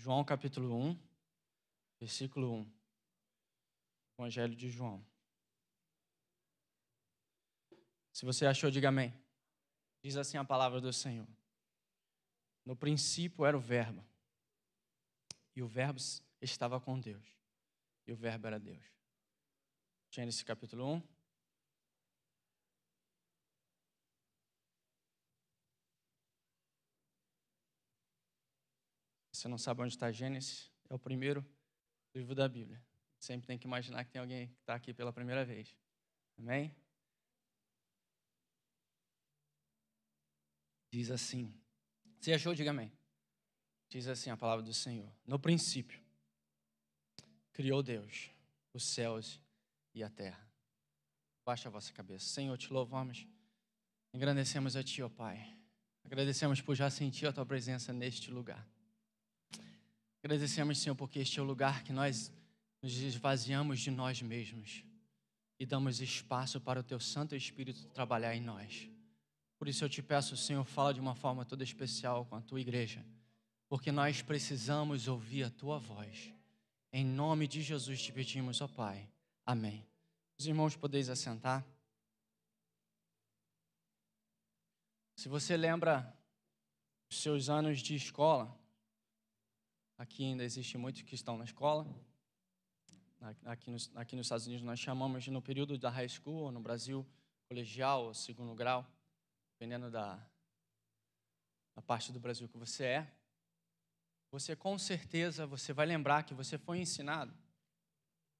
João capítulo 1, versículo 1. Evangelho de João. Se você achou, diga amém. Diz assim a palavra do Senhor. No princípio era o Verbo, e o Verbo estava com Deus, e o Verbo era Deus. Gênesis capítulo 1, você não sabe onde está Gênesis, é o primeiro livro da Bíblia. Sempre tem que imaginar que tem alguém que está aqui pela primeira vez. Amém? Diz assim. Você achou? Diga amém. Diz assim a palavra do Senhor. No princípio, criou Deus os céus e a terra. Baixa a vossa cabeça. Senhor, te louvamos. Agradecemos a Ti, ó Pai. Agradecemos por já sentir a Tua presença neste lugar. Agradecemos, Senhor, porque este é o lugar que nós nos esvaziamos de nós mesmos e damos espaço para o Teu Santo Espírito trabalhar em nós. Por isso eu te peço, Senhor, fala de uma forma toda especial com a Tua igreja, porque nós precisamos ouvir a Tua voz. Em nome de Jesus te pedimos, ó Pai. Amém. Os irmãos podeis assentar. Se você lembra os seus anos de escola, Aqui ainda existe muitos que estão na escola. Aqui nos, aqui nos Estados Unidos nós chamamos no período da high school, no Brasil, colegial, ou segundo grau, dependendo da, da parte do Brasil que você é. Você com certeza você vai lembrar que você foi ensinado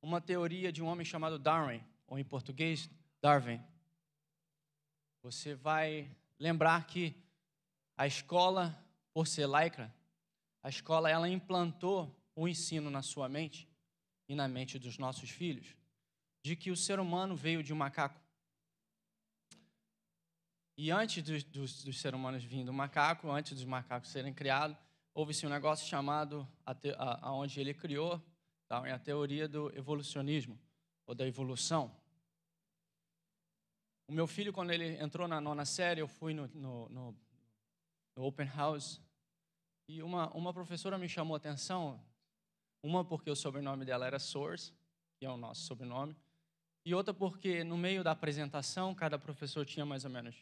uma teoria de um homem chamado Darwin, ou em português, Darwin. Você vai lembrar que a escola por ser laica a escola ela implantou o ensino na sua mente e na mente dos nossos filhos de que o ser humano veio de um macaco. E antes dos, dos, seres humanos vindo do macaco, antes dos macacos serem criados, houve-se um negócio chamado, aonde ele criou, tá, é a teoria do evolucionismo, ou da evolução. O meu filho, quando ele entrou na nona série, eu fui no, no, no, no open house e uma, uma professora me chamou a atenção, uma porque o sobrenome dela era Source, que é o nosso sobrenome, e outra porque no meio da apresentação, cada professor tinha mais ou menos,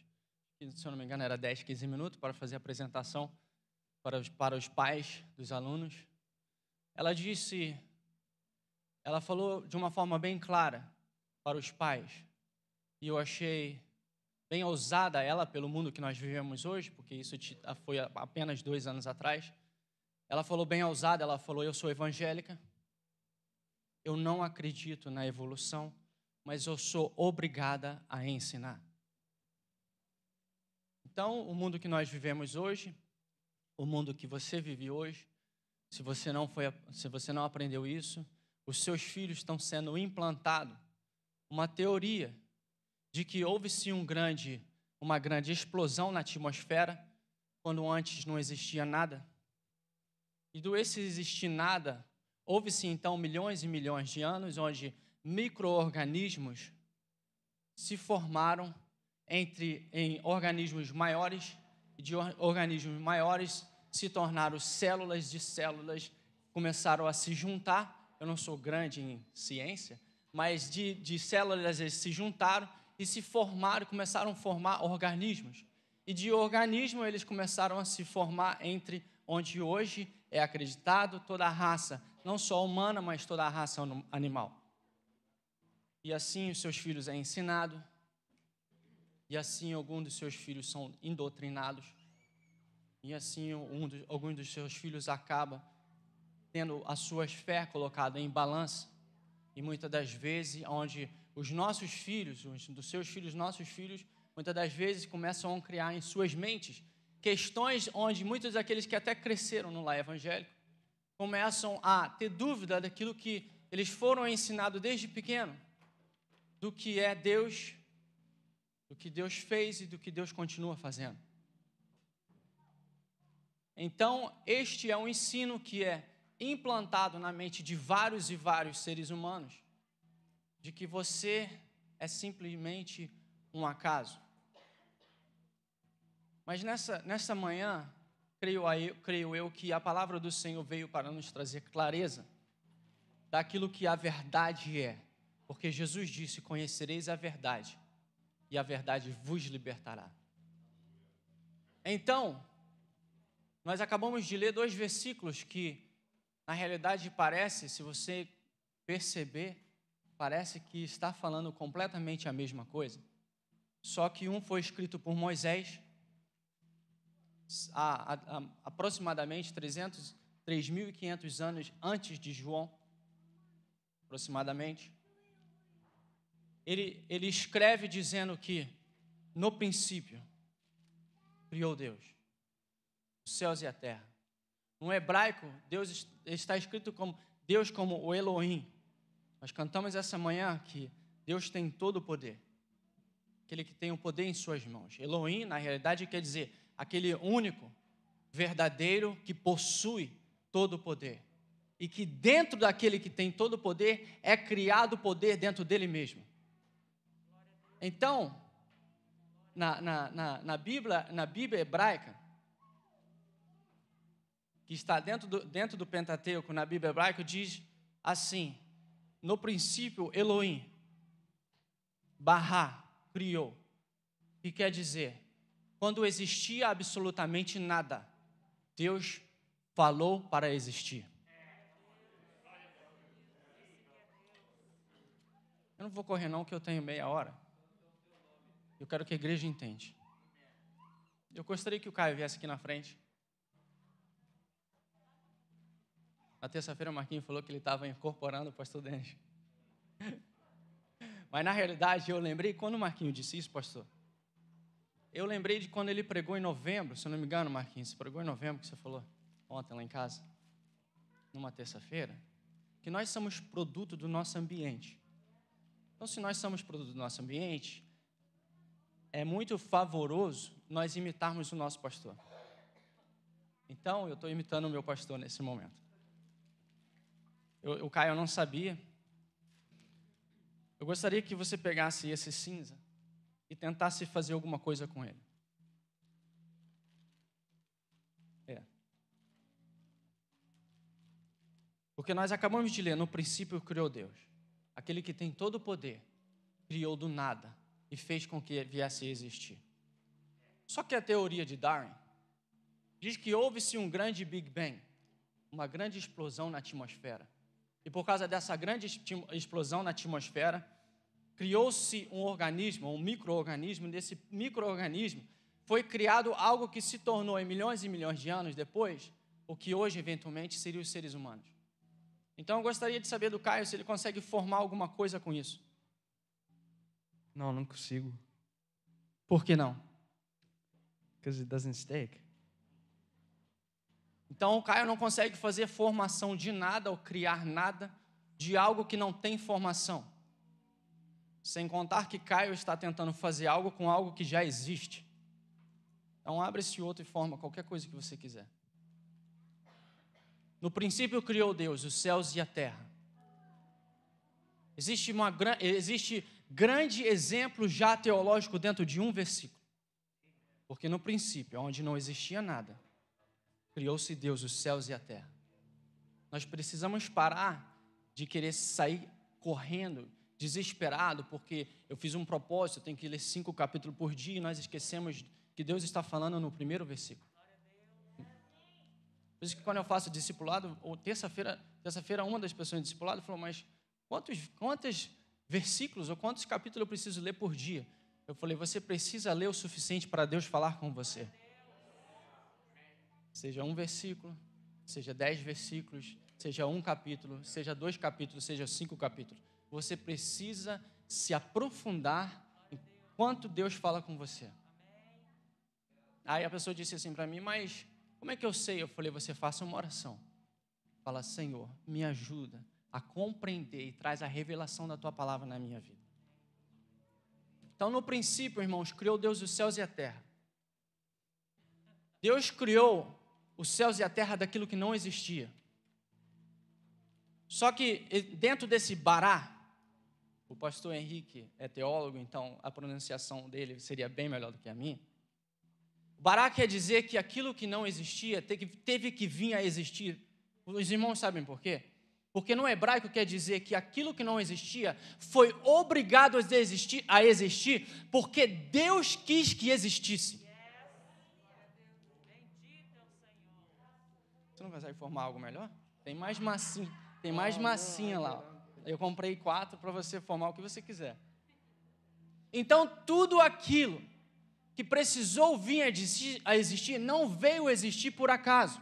se eu não me engano, era 10, 15 minutos para fazer a apresentação para os, para os pais dos alunos. Ela disse, ela falou de uma forma bem clara para os pais, e eu achei bem ousada ela pelo mundo que nós vivemos hoje, porque isso foi apenas dois anos atrás. Ela falou bem ousada, ela falou: Eu sou evangélica, eu não acredito na evolução, mas eu sou obrigada a ensinar. Então, o mundo que nós vivemos hoje, o mundo que você vive hoje, se você não foi, se você não aprendeu isso, os seus filhos estão sendo implantado uma teoria de que houve-se um grande, uma grande explosão na atmosfera, quando antes não existia nada? E do esse existir nada, houve-se então milhões e milhões de anos onde micro-organismos se formaram entre em organismos maiores e de organismos maiores se tornaram células de células começaram a se juntar. Eu não sou grande em ciência, mas de, de células eles se juntaram e se formaram, começaram a formar organismos. E de organismo eles começaram a se formar entre onde hoje é acreditado toda a raça, não só humana, mas toda a raça animal. E assim os seus filhos é ensinado, e assim alguns dos seus filhos são indoutrinados, e assim um dos, alguns dos seus filhos acaba tendo a sua fé colocada em balança, e muitas das vezes onde os nossos filhos, os dos seus filhos, nossos filhos, muitas das vezes começam a criar em suas mentes questões onde muitos daqueles que até cresceram no lar evangélico começam a ter dúvida daquilo que eles foram ensinados desde pequeno, do que é Deus, do que Deus fez e do que Deus continua fazendo. Então, este é um ensino que é implantado na mente de vários e vários seres humanos de que você é simplesmente um acaso. Mas nessa, nessa manhã, creio, eu, creio eu que a palavra do Senhor veio para nos trazer clareza daquilo que a verdade é. Porque Jesus disse: Conhecereis a verdade, e a verdade vos libertará. Então, nós acabamos de ler dois versículos que, na realidade, parece, se você perceber, parece que está falando completamente a mesma coisa, só que um foi escrito por Moisés aproximadamente 3.500 anos antes de João, aproximadamente. Ele, ele escreve dizendo que, no princípio, criou Deus, os céus e a terra. No hebraico, Deus está escrito como Deus como o Elohim, nós cantamos essa manhã que Deus tem todo o poder. Aquele que tem o poder em suas mãos. Elohim, na realidade, quer dizer aquele único, verdadeiro, que possui todo o poder. E que dentro daquele que tem todo o poder, é criado o poder dentro dele mesmo. Então, na, na, na, na, Bíblia, na Bíblia hebraica, que está dentro do, dentro do Pentateuco, na Bíblia hebraica, diz assim: no princípio, Elohim, barra, criou, que quer dizer, quando existia absolutamente nada, Deus falou para existir. Eu não vou correr não, que eu tenho meia hora. Eu quero que a igreja entende. Eu gostaria que o Caio viesse aqui na frente. Na terça-feira, o Marquinho falou que ele estava incorporando o pastor Denis. Mas, na realidade, eu lembrei quando o Marquinho disse isso, pastor. Eu lembrei de quando ele pregou em novembro, se eu não me engano, Marquinhos. Você pregou em novembro, que você falou ontem lá em casa, numa terça-feira, que nós somos produto do nosso ambiente. Então, se nós somos produto do nosso ambiente, é muito favoroso nós imitarmos o nosso pastor. Então, eu estou imitando o meu pastor nesse momento. Eu, eu, Caio, eu não sabia. Eu gostaria que você pegasse esse cinza e tentasse fazer alguma coisa com ele. É. Porque nós acabamos de ler, no princípio criou Deus. Aquele que tem todo o poder, criou do nada e fez com que viesse a existir. Só que a teoria de Darwin diz que houve-se um grande Big Bang, uma grande explosão na atmosfera e por causa dessa grande explosão na atmosfera, criou-se um organismo, um microorganismo. Nesse microorganismo foi criado algo que se tornou, em milhões e milhões de anos depois, o que hoje eventualmente seriam os seres humanos. Então eu gostaria de saber do Caio se ele consegue formar alguma coisa com isso. Não, não consigo. Por que não? Because it doesn't stick. Então o Caio não consegue fazer formação de nada ou criar nada de algo que não tem formação. Sem contar que Caio está tentando fazer algo com algo que já existe. Então abre esse outro e forma qualquer coisa que você quiser. No princípio criou Deus os céus e a terra. Existe, uma, existe grande exemplo já teológico dentro de um versículo. Porque no princípio, onde não existia nada, criou-se Deus os céus e a terra. Nós precisamos parar de querer sair correndo, desesperado, porque eu fiz um propósito, eu tenho que ler cinco capítulos por dia e nós esquecemos que Deus está falando no primeiro versículo. Por isso que quando eu faço discipulado, ou terça-feira, terça-feira uma das pessoas discipulado falou, mas quantos, quantos versículos ou quantos capítulos eu preciso ler por dia? Eu falei, você precisa ler o suficiente para Deus falar com você seja um versículo, seja dez versículos, seja um capítulo, seja dois capítulos, seja cinco capítulos. Você precisa se aprofundar em quanto Deus fala com você. Aí a pessoa disse assim para mim, mas como é que eu sei? Eu falei, você faça uma oração. Fala, Senhor, me ajuda a compreender e traz a revelação da tua palavra na minha vida. Então, no princípio, irmãos, criou Deus os céus e a terra. Deus criou os céus e a terra daquilo que não existia. Só que dentro desse bará, o pastor Henrique é teólogo, então a pronunciação dele seria bem melhor do que a minha. Bará quer dizer que aquilo que não existia teve que vir a existir. Os irmãos sabem por quê? Porque no hebraico quer dizer que aquilo que não existia foi obrigado a existir, a existir porque Deus quis que existisse. tu não consegue formar algo melhor? Tem mais massinha, tem mais ah, massinha não, lá. Eu comprei quatro para você formar o que você quiser. Então, tudo aquilo que precisou vir a existir, não veio existir por acaso.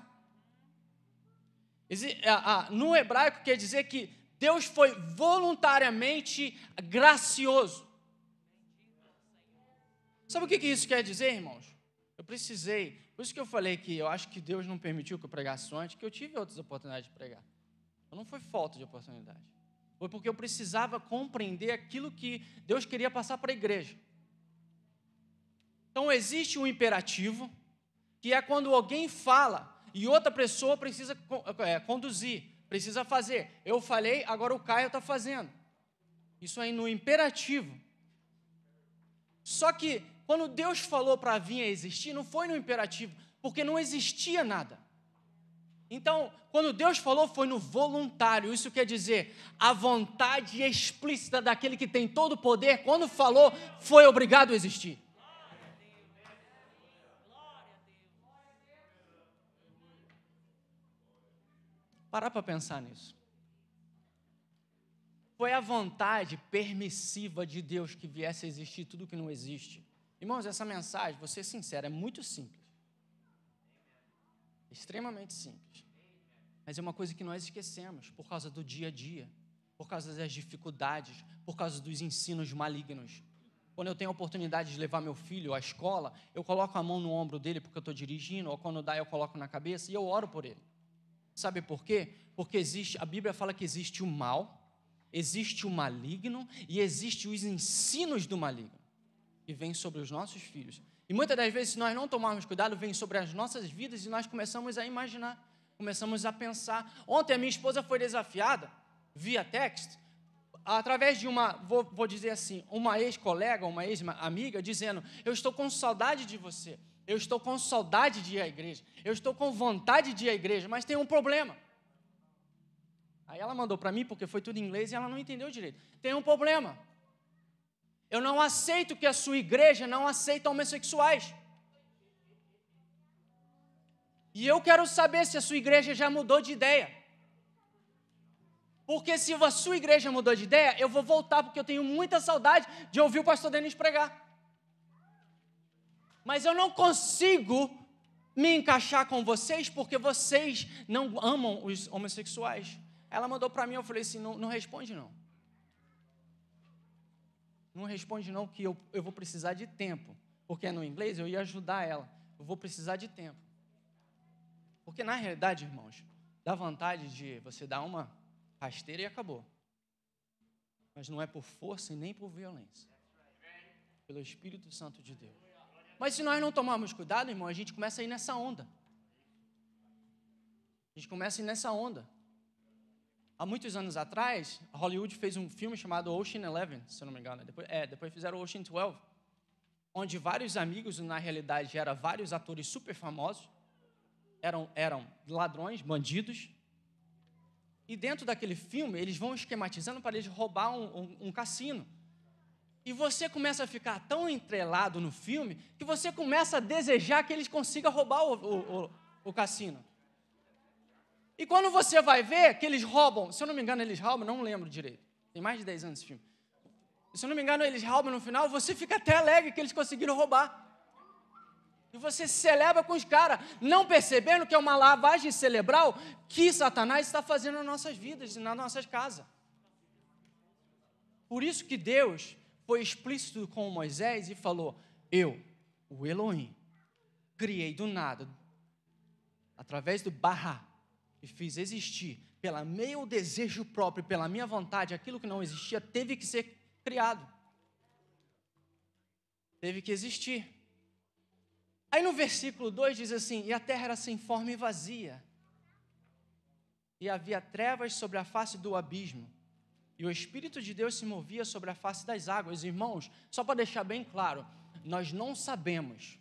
No hebraico quer dizer que Deus foi voluntariamente gracioso. Sabe o que isso quer dizer, irmãos? Eu precisei por isso que eu falei que eu acho que Deus não permitiu que eu pregasse antes, que eu tive outras oportunidades de pregar. Não foi falta de oportunidade. Foi porque eu precisava compreender aquilo que Deus queria passar para a igreja. Então existe um imperativo, que é quando alguém fala e outra pessoa precisa é, conduzir, precisa fazer. Eu falei, agora o Caio está fazendo. Isso aí no imperativo. Só que quando Deus falou para vir a existir, não foi no imperativo, porque não existia nada. Então, quando Deus falou, foi no voluntário. Isso quer dizer, a vontade explícita daquele que tem todo o poder, quando falou, foi obrigado a existir. Parar para pensar nisso. Foi a vontade permissiva de Deus que viesse a existir tudo que não existe. Irmãos, essa mensagem, vou ser sincero, é muito simples. Extremamente simples. Mas é uma coisa que nós esquecemos por causa do dia a dia, por causa das dificuldades, por causa dos ensinos malignos. Quando eu tenho a oportunidade de levar meu filho à escola, eu coloco a mão no ombro dele porque eu estou dirigindo, ou quando dá, eu coloco na cabeça e eu oro por ele. Sabe por quê? Porque existe, a Bíblia fala que existe o mal, existe o maligno e existe os ensinos do maligno e vem sobre os nossos filhos. E muitas das vezes, se nós não tomarmos cuidado, vem sobre as nossas vidas e nós começamos a imaginar, começamos a pensar. Ontem a minha esposa foi desafiada, via texto, através de uma, vou, vou dizer assim, uma ex-colega, uma ex-amiga, dizendo: Eu estou com saudade de você, eu estou com saudade de ir à igreja, eu estou com vontade de ir à igreja, mas tem um problema. Aí ela mandou para mim, porque foi tudo em inglês e ela não entendeu direito. Tem um problema. Eu não aceito que a sua igreja não aceita homossexuais. E eu quero saber se a sua igreja já mudou de ideia. Porque se a sua igreja mudou de ideia, eu vou voltar, porque eu tenho muita saudade de ouvir o pastor Denis pregar. Mas eu não consigo me encaixar com vocês porque vocês não amam os homossexuais. Ela mandou para mim, eu falei assim: não, não responde não. Não responde não que eu, eu vou precisar de tempo. Porque é no inglês eu ia ajudar ela. Eu vou precisar de tempo. Porque na realidade, irmãos, dá vontade de você dar uma rasteira e acabou. Mas não é por força e nem por violência. Pelo Espírito Santo de Deus. Mas se nós não tomarmos cuidado, irmão, a gente começa a ir nessa onda. A gente começa a ir nessa onda. Há muitos anos atrás, Hollywood fez um filme chamado Ocean Eleven, se não me engano. Depois, é, depois fizeram Ocean 12, onde vários amigos, na realidade, eram vários atores super famosos, eram, eram ladrões, bandidos. E dentro daquele filme, eles vão esquematizando para eles roubar um, um, um cassino. E você começa a ficar tão entrelado no filme que você começa a desejar que eles consigam roubar o, o, o, o cassino. E quando você vai ver que eles roubam, se eu não me engano, eles roubam, não lembro direito. Tem mais de 10 anos esse filme. Se eu não me engano, eles roubam no final, você fica até alegre que eles conseguiram roubar. E você se celebra com os caras, não percebendo que é uma lavagem cerebral que Satanás está fazendo nas nossas vidas e nas nossas casas. Por isso que Deus foi explícito com Moisés e falou: Eu, o Elohim, criei do nada, através do barra, e fiz existir pela meu desejo próprio, pela minha vontade, aquilo que não existia teve que ser criado. Teve que existir. Aí no versículo 2 diz assim: E a terra era sem forma e vazia, e havia trevas sobre a face do abismo, e o Espírito de Deus se movia sobre a face das águas. Irmãos, só para deixar bem claro, nós não sabemos,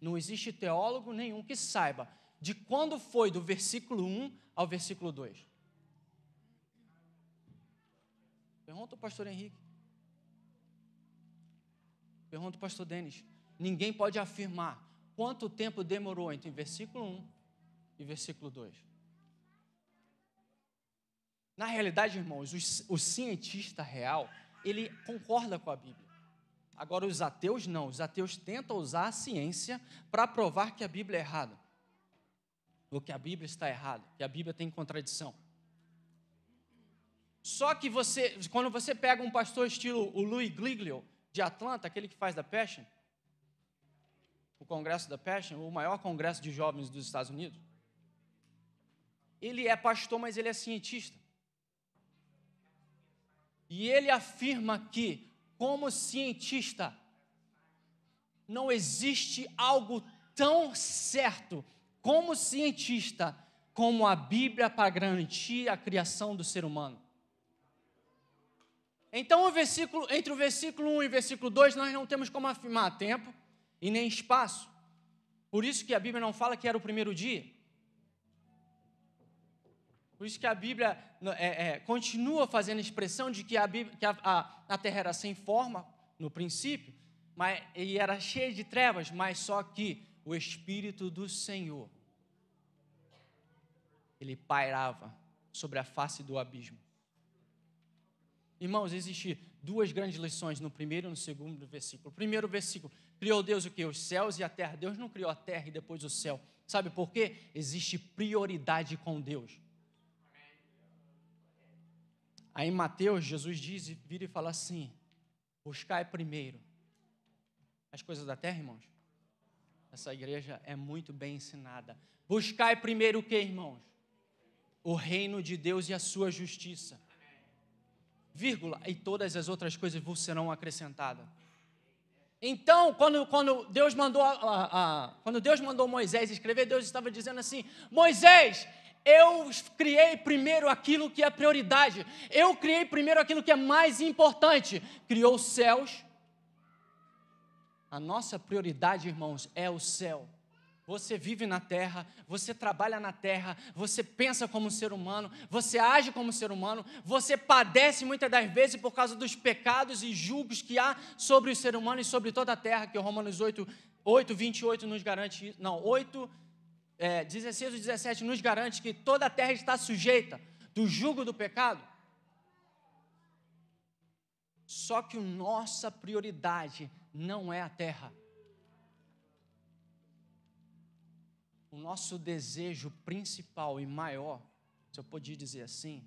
não existe teólogo nenhum que saiba de quando foi do versículo 1 ao versículo 2? Pergunta o pastor Henrique. Pergunta o pastor Denis. Ninguém pode afirmar quanto tempo demorou entre versículo 1 e versículo 2. Na realidade, irmãos, o, o cientista real, ele concorda com a Bíblia. Agora, os ateus não. Os ateus tentam usar a ciência para provar que a Bíblia é errada ou que a Bíblia está errada, que a Bíblia tem contradição. Só que você, quando você pega um pastor estilo o Louis Gliglio, de Atlanta, aquele que faz da Passion, o congresso da Passion, o maior congresso de jovens dos Estados Unidos, ele é pastor, mas ele é cientista. E ele afirma que, como cientista, não existe algo tão certo como cientista, como a Bíblia para garantir a criação do ser humano. Então, o versículo, entre o versículo 1 e o versículo 2, nós não temos como afirmar tempo e nem espaço. Por isso que a Bíblia não fala que era o primeiro dia. Por isso que a Bíblia é, é, continua fazendo a expressão de que, a, Bíblia, que a, a, a terra era sem forma, no princípio, mas, e era cheia de trevas, mas só que o Espírito do Senhor ele pairava sobre a face do abismo. Irmãos, existem duas grandes lições no primeiro e no segundo versículo. primeiro versículo, criou Deus o que? Os céus e a terra. Deus não criou a terra e depois o céu. Sabe por quê? Existe prioridade com Deus. Aí em Mateus, Jesus diz, vira e fala assim: buscai primeiro as coisas da terra, irmãos. Essa igreja é muito bem ensinada. Buscai primeiro o que, irmãos? o reino de Deus e a sua justiça. Vírgula, e todas as outras coisas vos serão acrescentadas. Então, quando, quando, Deus mandou, quando Deus mandou Moisés escrever, Deus estava dizendo assim: Moisés, eu criei primeiro aquilo que é prioridade, eu criei primeiro aquilo que é mais importante. Criou os céus. A nossa prioridade, irmãos, é o céu. Você vive na terra, você trabalha na terra, você pensa como ser humano, você age como ser humano, você padece muitas das vezes por causa dos pecados e julgos que há sobre o ser humano e sobre toda a terra, que o Romanos 8, 8 28 nos garante, não, 8, é, 16 e 17 nos garante que toda a terra está sujeita do jugo do pecado. Só que nossa prioridade não é a terra. o nosso desejo principal e maior, se eu podia dizer assim,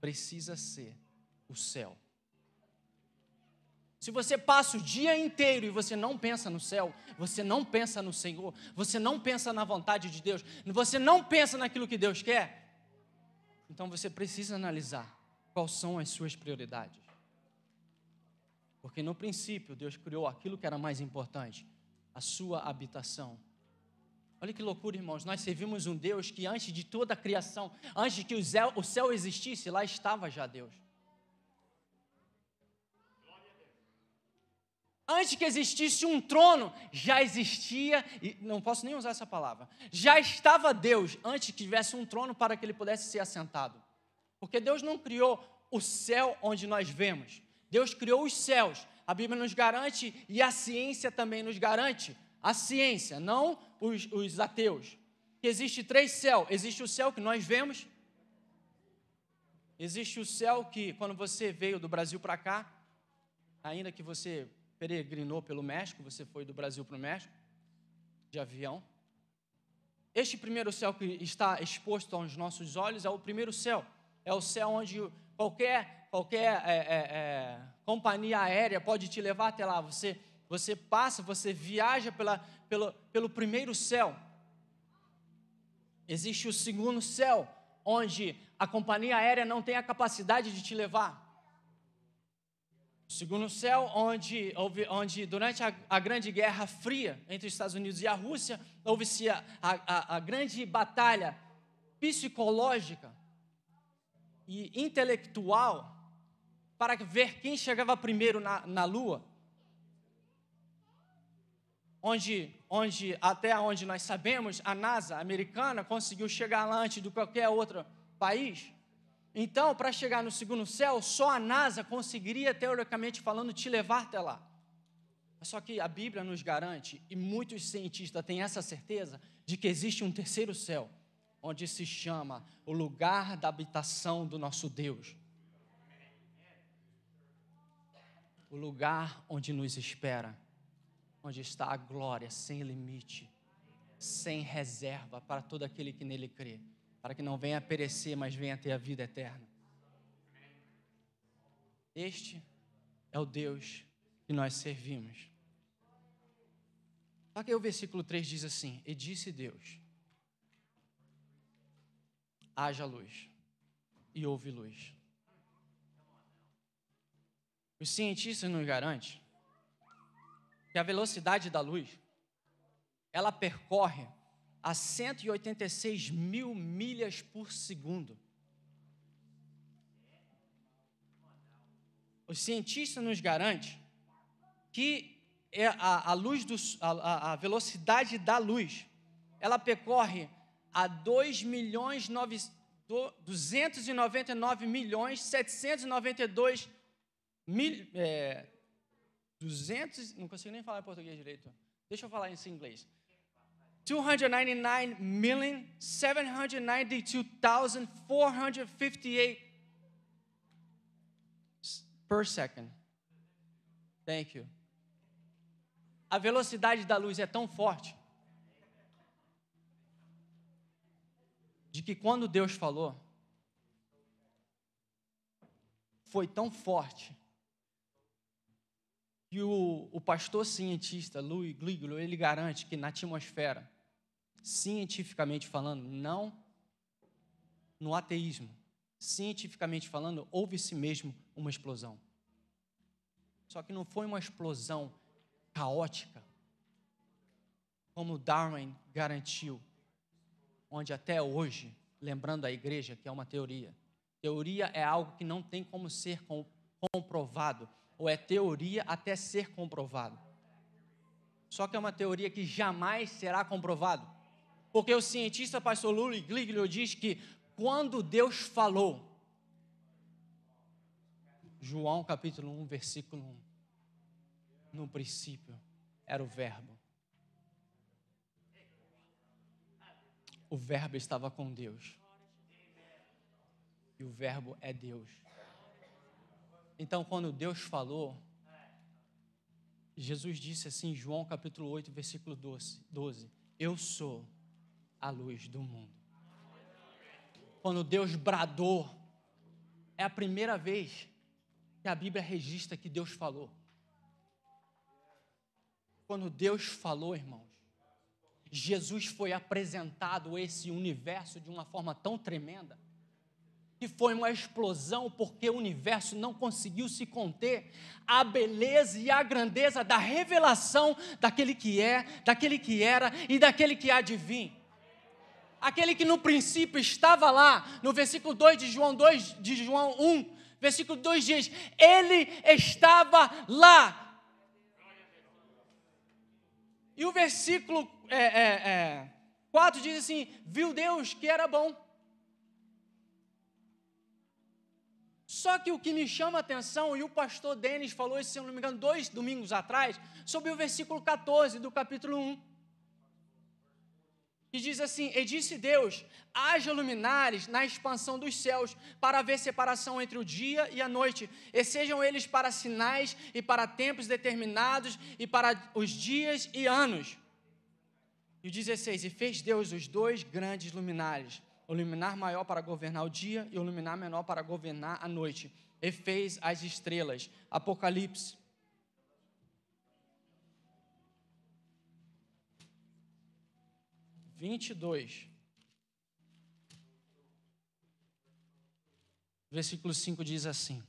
precisa ser o céu. Se você passa o dia inteiro e você não pensa no céu, você não pensa no Senhor, você não pensa na vontade de Deus, você não pensa naquilo que Deus quer, então você precisa analisar quais são as suas prioridades. Porque no princípio Deus criou aquilo que era mais importante, a sua habitação Olha que loucura, irmãos. Nós servimos um Deus que antes de toda a criação, antes que o céu, existisse, lá estava já Deus. Antes que existisse um trono, já existia, e não posso nem usar essa palavra, já estava Deus antes que tivesse um trono para que ele pudesse ser assentado. Porque Deus não criou o céu onde nós vemos, Deus criou os céus. A Bíblia nos garante e a ciência também nos garante a ciência, não os, os ateus. Que existe três céus. Existe o céu que nós vemos. Existe o céu que, quando você veio do Brasil para cá, ainda que você peregrinou pelo México, você foi do Brasil para o México, de avião. Este primeiro céu que está exposto aos nossos olhos é o primeiro céu. É o céu onde qualquer, qualquer é, é, é, companhia aérea pode te levar até lá. Você você passa, você viaja pela, pelo, pelo primeiro céu. Existe o segundo céu, onde a companhia aérea não tem a capacidade de te levar. O segundo céu, onde, houve, onde durante a, a, Grande Guerra Fria entre os Estados Unidos e a Rússia, houve-se a, a, a grande batalha psicológica e intelectual para ver quem chegava primeiro na, na Lua onde, onde até onde nós sabemos, a NASA americana conseguiu chegar lá antes do qualquer outro país. Então, para chegar no segundo céu, só a NASA conseguiria, teoricamente falando, te levar até lá. Só que a Bíblia nos garante, e muitos cientistas têm essa certeza, de que existe um terceiro céu, onde se chama o lugar da habitação do nosso Deus. O lugar onde nos espera onde está a glória sem limite, sem reserva para todo aquele que nele crê, para que não venha perecer, mas venha ter a vida eterna. Este é o Deus que nós servimos. Aqui o versículo 3 diz assim: E disse Deus: Haja luz, e houve luz. Os cientistas nos garantem que a velocidade da luz ela percorre a 186 mil milhas por segundo. Os cientistas nos garantem que é a, a luz do, a, a velocidade da luz ela percorre a 2 milhões 9, 299 milhões 792 mil, é, 200, não consigo nem falar em português direito. Deixa eu falar em inglês. 299,792,458 per second. Thank you. A velocidade da luz é tão forte de que quando Deus falou, foi tão forte e o, o pastor cientista Louis Gliglio, ele garante que na atmosfera, cientificamente falando, não no ateísmo, cientificamente falando, houve-se mesmo uma explosão. Só que não foi uma explosão caótica, como Darwin garantiu, onde até hoje, lembrando a igreja que é uma teoria, teoria é algo que não tem como ser comprovado, ou é teoria até ser comprovado. Só que é uma teoria que jamais será comprovado. Porque o cientista pastor Lully Gliglio diz que quando Deus falou, João capítulo 1, versículo 1, no princípio era o verbo. O verbo estava com Deus. E o verbo é Deus. Então, quando Deus falou, Jesus disse assim, João capítulo 8, versículo 12, 12: Eu sou a luz do mundo. Quando Deus bradou, é a primeira vez que a Bíblia registra que Deus falou. Quando Deus falou, irmãos, Jesus foi apresentado esse universo de uma forma tão tremenda que foi uma explosão porque o universo não conseguiu se conter a beleza e a grandeza da revelação daquele que é, daquele que era e daquele que há de vir. Aquele que no princípio estava lá, no versículo 2 de João 2 de João 1, versículo 2 diz: ele estava lá. E o versículo é, é, é, 4 diz assim: viu Deus que era bom. Só que o que me chama a atenção, e o pastor Denis falou isso, se não me engano, dois domingos atrás, sobre o versículo 14 do capítulo 1. e diz assim: E disse Deus: haja luminares na expansão dos céus, para haver separação entre o dia e a noite, e sejam eles para sinais e para tempos determinados, e para os dias e anos. E o 16: E fez Deus os dois grandes luminares, o luminar maior para governar o dia e o luminar menor para governar a noite. E fez as estrelas. Apocalipse. Vinte e dois. Versículo 5 diz assim: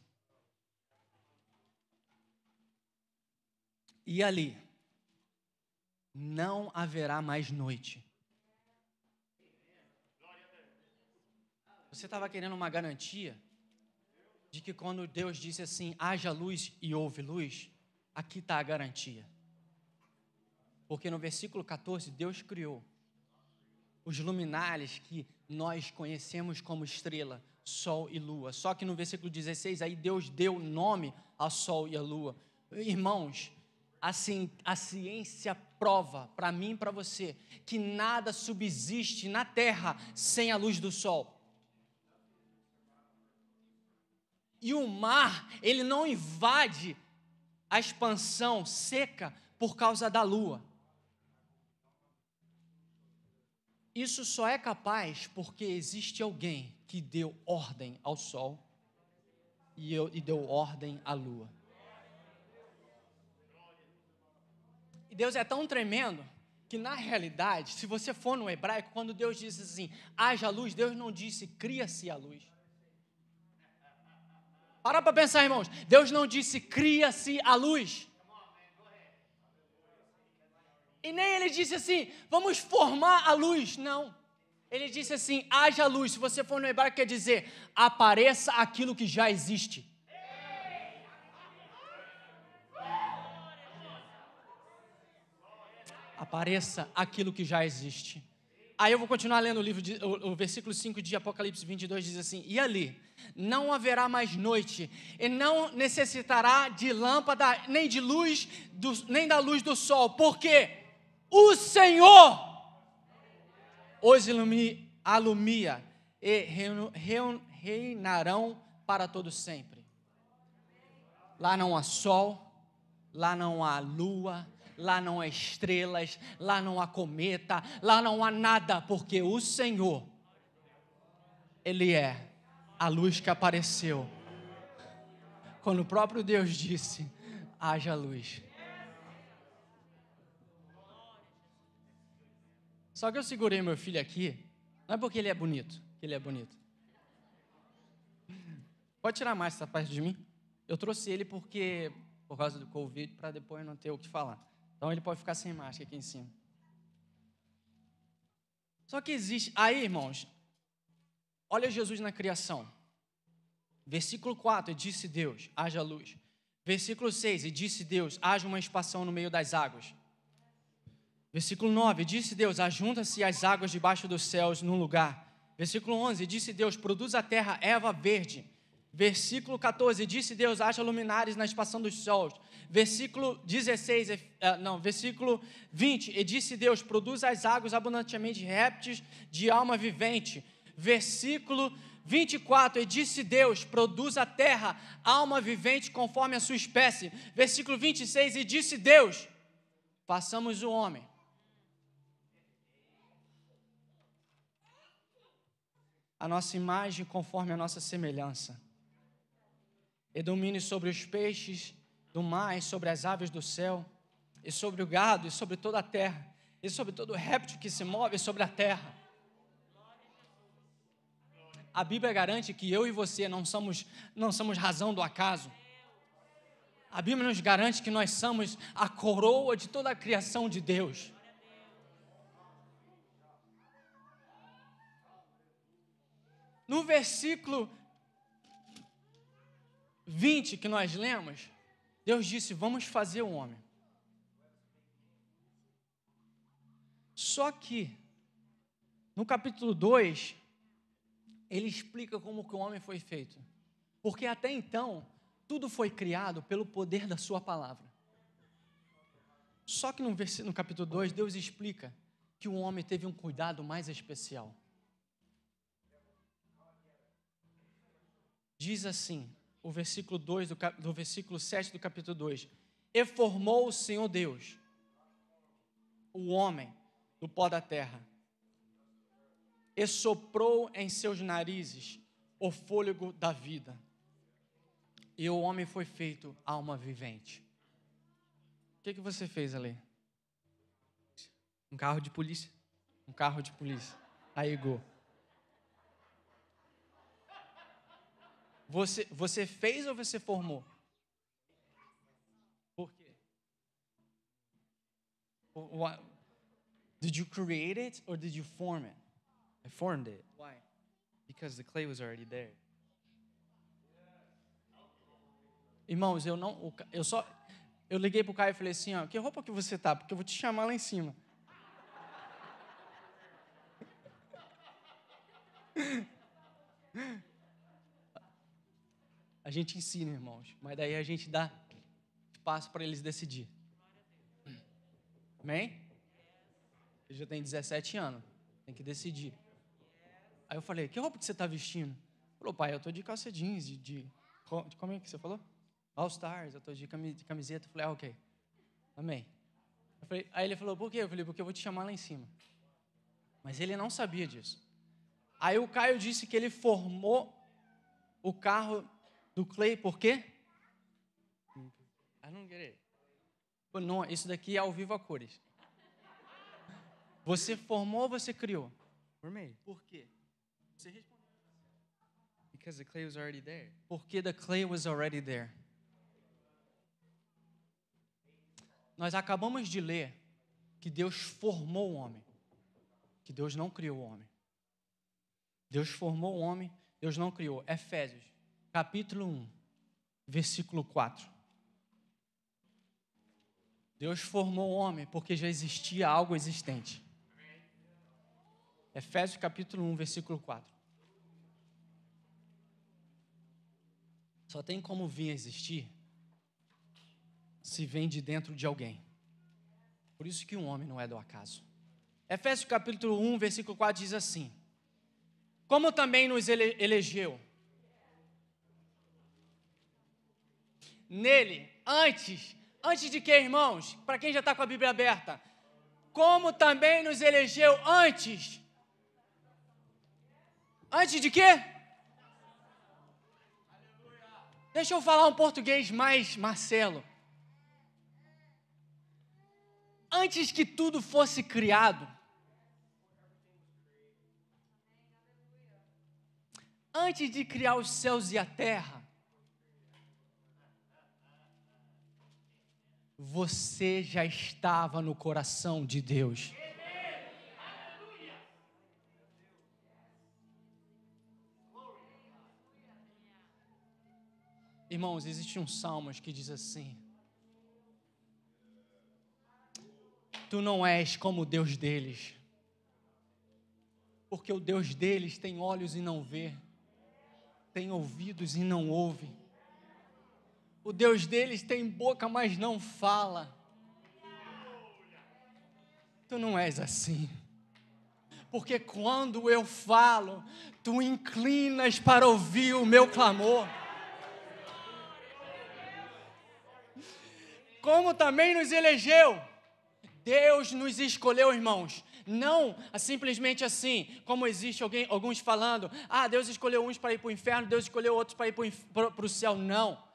E ali não haverá mais noite, Você estava querendo uma garantia de que quando Deus disse assim: haja luz e houve luz, aqui está a garantia. Porque no versículo 14, Deus criou os luminares que nós conhecemos como estrela, sol e lua. Só que no versículo 16, aí Deus deu nome ao sol e à lua. Irmãos, assim, a ciência prova para mim e para você que nada subsiste na terra sem a luz do sol. E o mar, ele não invade a expansão seca por causa da lua. Isso só é capaz porque existe alguém que deu ordem ao sol e, eu, e deu ordem à lua. E Deus é tão tremendo que, na realidade, se você for no hebraico, quando Deus diz assim, haja luz, Deus não disse cria-se a luz. Para para pensar, irmãos. Deus não disse cria-se a luz. E nem ele disse assim, vamos formar a luz. Não. Ele disse assim, haja luz. Se você for no hebraico, quer dizer, apareça aquilo que já existe. Apareça aquilo que já existe. Aí eu vou continuar lendo o, livro de, o, o versículo 5 de Apocalipse 22, diz assim: E ali não haverá mais noite, e não necessitará de lâmpada, nem de luz, do, nem da luz do sol, porque o Senhor os alumia e reino, reino, reinarão para todo sempre. Lá não há sol, lá não há lua, lá não há estrelas, lá não há cometa, lá não há nada, porque o Senhor, Ele é a luz que apareceu. Quando o próprio Deus disse: haja luz. Só que eu segurei meu filho aqui, não é porque ele é bonito, que ele é bonito. Pode tirar mais essa parte de mim? Eu trouxe ele porque por causa do Covid, para depois não ter o que falar. Então ele pode ficar sem máscara aqui em cima. Só que existe. Aí, irmãos, olha Jesus na criação. Versículo 4: Disse Deus: haja luz. Versículo 6: E disse Deus: haja uma expansão no meio das águas. Versículo 9: Disse Deus: Ajunta-se as águas debaixo dos céus num lugar. Versículo 11: Disse Deus: Produz a terra erva verde Versículo 14, disse Deus, haja luminares na expansão dos sols. Versículo 16, eh, eh, não, versículo 20, e disse Deus, produz as águas abundantemente répteis de alma vivente. Versículo 24, e disse Deus, produz a terra alma vivente conforme a sua espécie. Versículo 26, e disse Deus, façamos o homem. A nossa imagem conforme a nossa semelhança e domine sobre os peixes do mar, e sobre as aves do céu, e sobre o gado, e sobre toda a terra, e sobre todo réptil que se move sobre a terra. A Bíblia garante que eu e você não somos, não somos razão do acaso. A Bíblia nos garante que nós somos a coroa de toda a criação de Deus. No versículo 20 que nós lemos, Deus disse: Vamos fazer o homem. Só que, no capítulo 2, ele explica como que o homem foi feito. Porque até então, tudo foi criado pelo poder da sua palavra. Só que no, no capítulo 2, Deus explica que o homem teve um cuidado mais especial. Diz assim, o versículo 2 do, do versículo 7 do capítulo 2. E formou o Senhor Deus o homem do pó da terra. E soprou em seus narizes o fôlego da vida. E o homem foi feito alma vivente. O que, que você fez ali? Um carro de polícia. Um carro de polícia. Aí, Igor. Você, você fez ou você formou? Por quê? What? Did you create it or did you form it? I formed it. Why? Because the clay was already there. Irmãos, eu não, eu só, eu liguei pro Caio e falei assim, ó, que roupa que você tá? Porque eu vou te chamar lá em cima. A gente ensina, irmãos, mas daí a gente dá espaço para eles decidir. Amém? Ele já tem 17 anos, tem que decidir. Aí eu falei, que roupa que você está vestindo? Ele falou, pai, eu estou de calça jeans, de, de, de, Como é que você falou? All Stars, eu estou de camiseta. Eu falei, ah, ok. Amém. Falei, aí ele falou, por quê? Eu falei, porque eu vou te chamar lá em cima. Mas ele não sabia disso. Aí o Caio disse que ele formou o carro do clay, por quê? I don't get it. não, isso daqui é ao vivo a cores. Você formou ou você criou? Formei. Por quê? Você respondeu. Because the clay was already there. Porque the clay was already there. Nós acabamos de ler que Deus formou o homem, que Deus não criou o homem. Deus formou o homem, Deus não criou. Efésios capítulo 1, versículo 4. Deus formou o homem porque já existia algo existente. Efésios capítulo 1, versículo 4. Só tem como vir a existir se vem de dentro de alguém. Por isso que um homem não é do acaso. Efésios capítulo 1, versículo 4 diz assim: Como também nos elegeu nele. Antes, antes de que, irmãos? Para quem já está com a Bíblia aberta, como também nos elegeu antes. Antes de quê? Deixa eu falar um português mais Marcelo. Antes que tudo fosse criado, antes de criar os céus e a terra, você já estava no coração de Deus. Irmãos, existe um salmos que diz assim: Tu não és como o Deus deles, porque o Deus deles tem olhos e não vê, tem ouvidos e não ouve, o Deus deles tem boca, mas não fala. Tu não és assim. Porque quando eu falo, tu inclinas para ouvir o meu clamor. Como também nos elegeu. Deus nos escolheu, irmãos. Não simplesmente assim, como existe alguém, alguns falando, ah, Deus escolheu uns para ir para o inferno, Deus escolheu outros para ir para o céu. Não.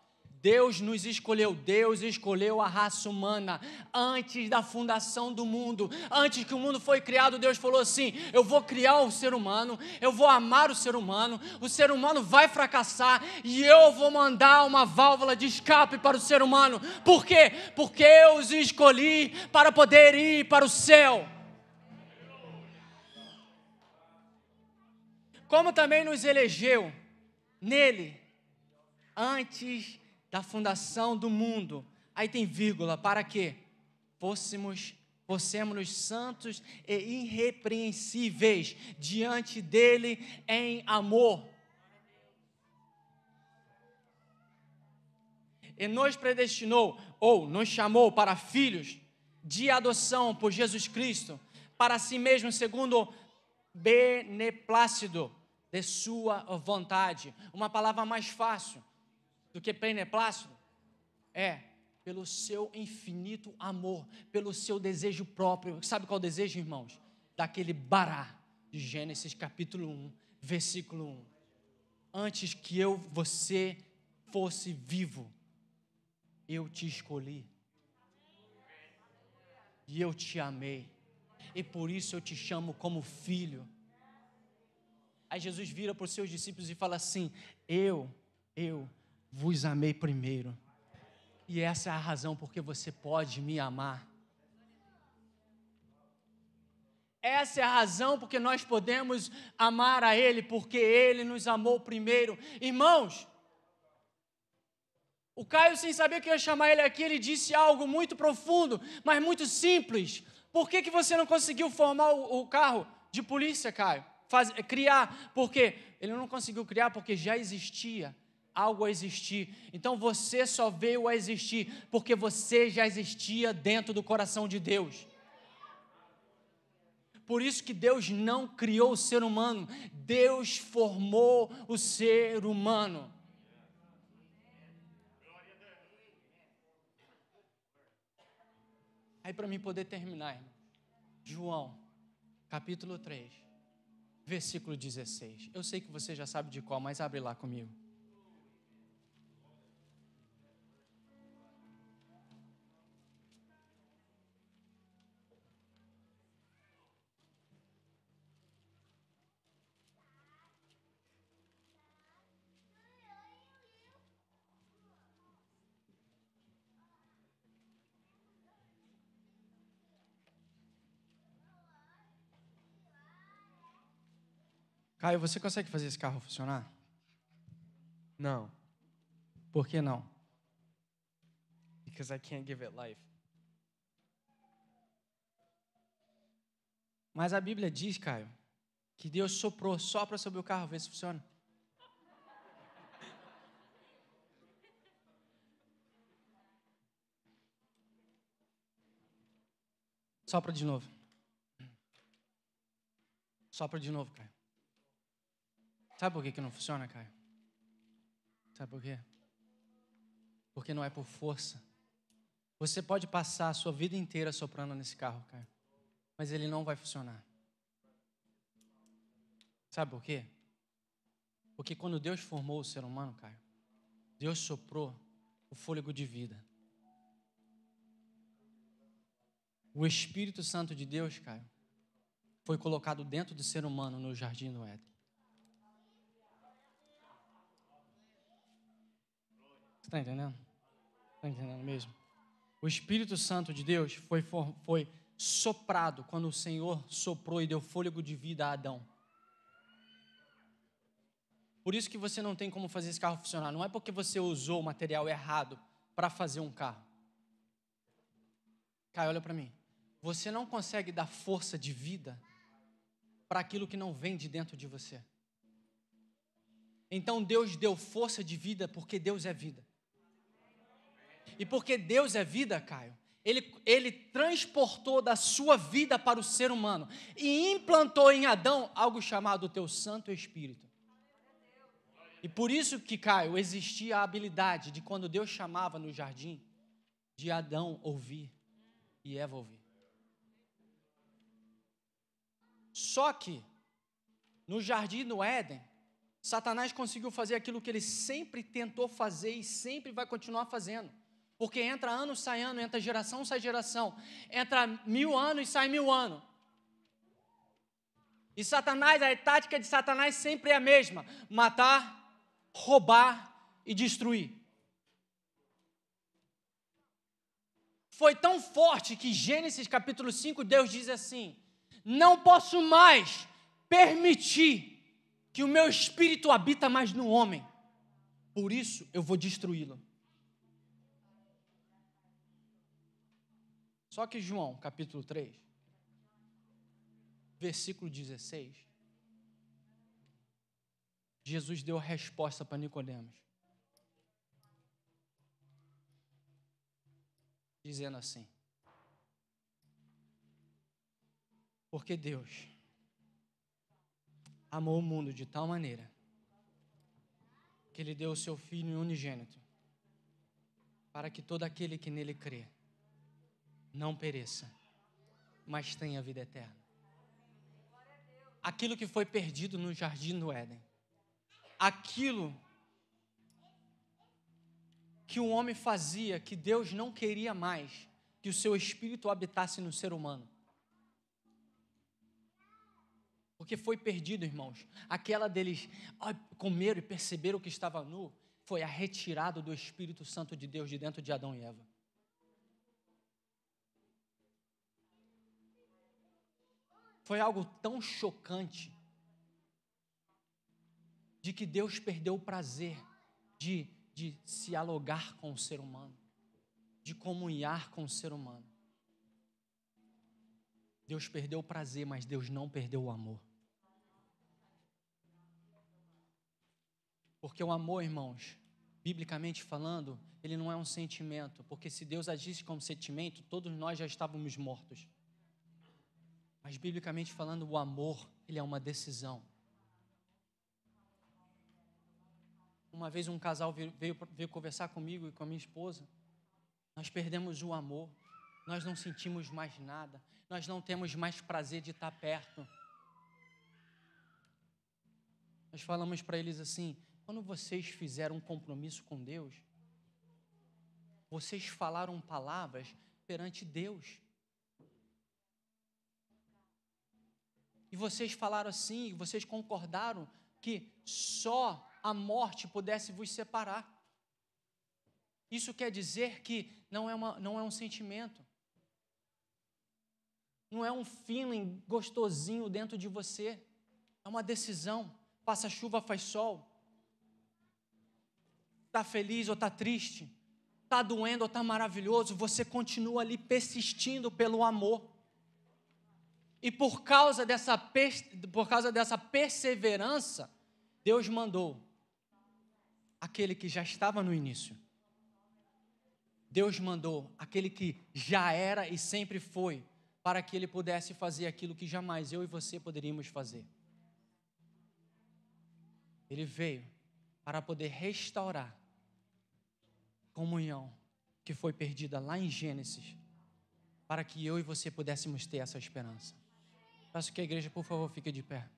Deus nos escolheu, Deus escolheu a raça humana antes da fundação do mundo, antes que o mundo foi criado, Deus falou assim: eu vou criar o ser humano, eu vou amar o ser humano, o ser humano vai fracassar e eu vou mandar uma válvula de escape para o ser humano. Por quê? Porque eu os escolhi para poder ir para o céu. Como também nos elegeu nele antes da fundação do mundo. Aí tem vírgula, para que Fôssemos, fossemos santos e irrepreensíveis diante dele em amor. E nos predestinou, ou nos chamou para filhos de adoção por Jesus Cristo, para si mesmo, segundo beneplácido de sua vontade. Uma palavra mais fácil do que pleneplácito? É, pelo seu infinito amor, pelo seu desejo próprio. Sabe qual é desejo, irmãos? Daquele bará de Gênesis capítulo 1, versículo 1. Antes que eu, você fosse vivo, eu te escolhi. E eu te amei. E por isso eu te chamo como filho. Aí Jesus vira para os seus discípulos e fala assim: Eu, eu vos amei primeiro. E essa é a razão porque você pode me amar. Essa é a razão porque nós podemos amar a Ele, porque Ele nos amou primeiro. Irmãos, o Caio, sem saber que eu ia chamar ele aqui, ele disse algo muito profundo, mas muito simples. Por que, que você não conseguiu formar o, o carro de polícia, Caio? Faz, criar, porque ele não conseguiu criar porque já existia algo a existir. Então você só veio a existir porque você já existia dentro do coração de Deus. Por isso que Deus não criou o ser humano, Deus formou o ser humano. Aí para mim poder terminar, irmão. João, capítulo 3, versículo 16. Eu sei que você já sabe de qual, mas abre lá comigo. Caio, você consegue fazer esse carro funcionar? Não. Por que não? Because I can't give it life. Mas a Bíblia diz, Caio, que Deus soprou, sopra sobre o carro, ver se funciona. Sopra de novo. Sopra de novo, Caio. Sabe por que, que não funciona, Caio? Sabe por quê? Porque não é por força. Você pode passar a sua vida inteira soprando nesse carro, Caio, mas ele não vai funcionar. Sabe por quê? Porque quando Deus formou o ser humano, Caio, Deus soprou o fôlego de vida. O Espírito Santo de Deus, Caio, foi colocado dentro do ser humano no jardim do Éden. Você está entendendo? Está entendendo mesmo? O Espírito Santo de Deus foi, foi soprado quando o Senhor soprou e deu fôlego de vida a Adão. Por isso que você não tem como fazer esse carro funcionar. Não é porque você usou o material errado para fazer um carro. Caio, olha para mim. Você não consegue dar força de vida para aquilo que não vem de dentro de você. Então Deus deu força de vida porque Deus é vida. E porque Deus é vida, Caio, ele, ele transportou da sua vida para o ser humano e implantou em Adão algo chamado o teu Santo Espírito. E por isso que, Caio, existia a habilidade de quando Deus chamava no jardim, de Adão ouvir e Eva ouvir. Só que, no jardim do Éden, Satanás conseguiu fazer aquilo que ele sempre tentou fazer e sempre vai continuar fazendo porque entra ano, sai ano, entra geração, sai geração. Entra mil anos e sai mil anos. E Satanás, a tática de Satanás sempre é a mesma: matar, roubar e destruir. Foi tão forte que Gênesis capítulo 5, Deus diz assim: Não posso mais permitir que o meu espírito habita mais no homem. Por isso eu vou destruí-lo. Só que João, capítulo 3, versículo 16, Jesus deu a resposta para Nicodemos. Dizendo assim: Porque Deus amou o mundo de tal maneira que ele deu o seu filho unigênito para que todo aquele que nele crê não pereça, mas tenha vida eterna. Aquilo que foi perdido no jardim do Éden, aquilo que o homem fazia que Deus não queria mais que o seu espírito habitasse no ser humano. Porque foi perdido, irmãos. Aquela deles comeram e perceberam que estava nu foi a retirada do Espírito Santo de Deus de dentro de Adão e Eva. foi algo tão chocante de que Deus perdeu o prazer de, de se alugar com o ser humano, de comunhar com o ser humano. Deus perdeu o prazer, mas Deus não perdeu o amor. Porque o amor, irmãos, biblicamente falando, ele não é um sentimento. Porque se Deus agisse como sentimento, todos nós já estávamos mortos. Mas biblicamente falando, o amor, ele é uma decisão. Uma vez um casal veio, veio, veio conversar comigo e com a minha esposa. Nós perdemos o amor, nós não sentimos mais nada, nós não temos mais prazer de estar perto. Nós falamos para eles assim: quando vocês fizeram um compromisso com Deus, vocês falaram palavras perante Deus. e vocês falaram assim, e vocês concordaram que só a morte pudesse vos separar. Isso quer dizer que não é, uma, não é um sentimento, não é um feeling gostosinho dentro de você, é uma decisão. Passa chuva, faz sol. Está feliz ou está triste, está doendo ou está maravilhoso, você continua ali persistindo pelo amor. E por causa dessa, por causa dessa perseverança, Deus mandou aquele que já estava no início. Deus mandou aquele que já era e sempre foi, para que ele pudesse fazer aquilo que jamais eu e você poderíamos fazer. Ele veio para poder restaurar comunhão que foi perdida lá em Gênesis, para que eu e você pudéssemos ter essa esperança. Peço que a igreja, por favor, fique de pé.